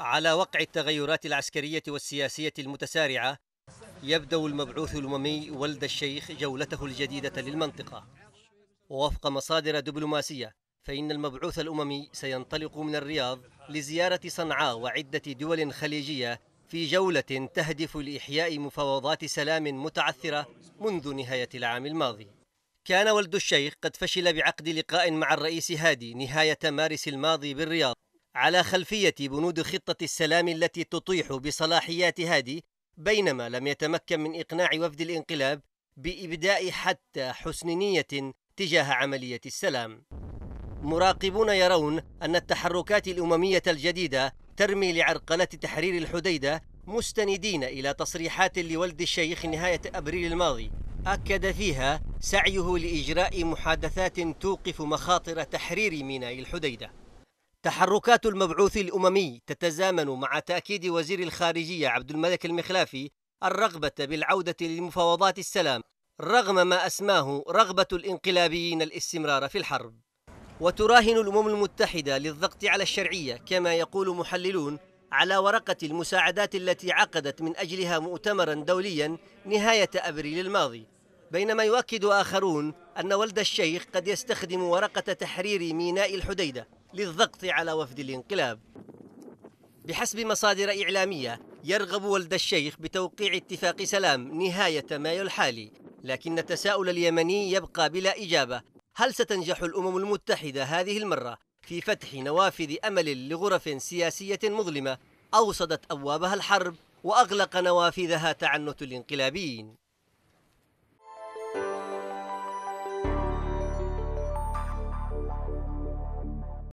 على وقع التغيرات العسكرية والسياسية المتسارعة يبدأ المبعوث الأممي ولد الشيخ جولته الجديدة للمنطقة ووفق مصادر دبلوماسية فإن المبعوث الأممي سينطلق من الرياض لزيارة صنعاء وعدة دول خليجية في جولة تهدف لإحياء مفاوضات سلام متعثرة منذ نهاية العام الماضي كان ولد الشيخ قد فشل بعقد لقاء مع الرئيس هادي نهاية مارس الماضي بالرياض على خلفية بنود خطة السلام التي تطيح بصلاحيات هادي بينما لم يتمكن من إقناع وفد الانقلاب بإبداء حتى حسن نية تجاه عملية السلام. مراقبون يرون أن التحركات الأممية الجديدة ترمي لعرقلة تحرير الحديدة مستندين إلى تصريحات لولد الشيخ نهاية أبريل الماضي أكد فيها سعيه لإجراء محادثات توقف مخاطر تحرير ميناء الحديده تحركات المبعوث الأممي تتزامن مع تأكيد وزير الخارجية عبد الملك المخلافي الرغبة بالعودة لمفاوضات السلام رغم ما أسماه رغبة الانقلابيين الاستمرار في الحرب وتراهن الأمم المتحدة للضغط على الشرعية كما يقول محللون على ورقة المساعدات التي عقدت من أجلها مؤتمرا دوليا نهاية أبريل الماضي بينما يؤكد آخرون أن ولد الشيخ قد يستخدم ورقة تحرير ميناء الحديدة للضغط على وفد الانقلاب بحسب مصادر إعلامية يرغب ولد الشيخ بتوقيع اتفاق سلام نهاية مايو الحالي لكن التساؤل اليمني يبقى بلا إجابة هل ستنجح الأمم المتحدة هذه المرة في فتح نوافذ أمل لغرف سياسية مظلمة أوصدت أبوابها الحرب وأغلق نوافذها تعنت الانقلابيين